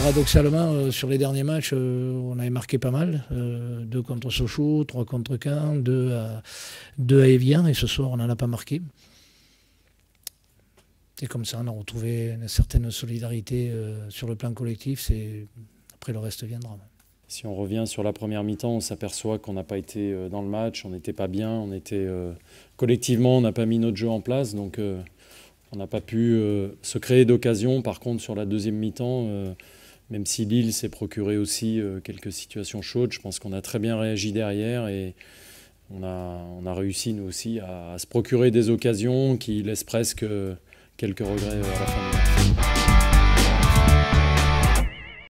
paradoxalement, euh, sur les derniers matchs, euh, on avait marqué pas mal. Euh, deux contre Sochaux, trois contre Caen, deux à, Evian, et ce soir, on n'en a pas marqué. C'est comme ça, on a retrouvé une certaine solidarité sur le plan collectif, après le reste viendra. Si on revient sur la première mi-temps, on s'aperçoit qu'on n'a pas été dans le match, on n'était pas bien, on était collectivement, on n'a pas mis notre jeu en place, donc on n'a pas pu se créer d'occasion. Par contre, sur la deuxième mi-temps, même si Lille s'est procuré aussi euh, quelques situations chaudes, je pense qu'on a très bien réagi derrière et on a, réussi nous aussi à, se procurer des occasions qui laissent presque euh, quelques regrets à la fin.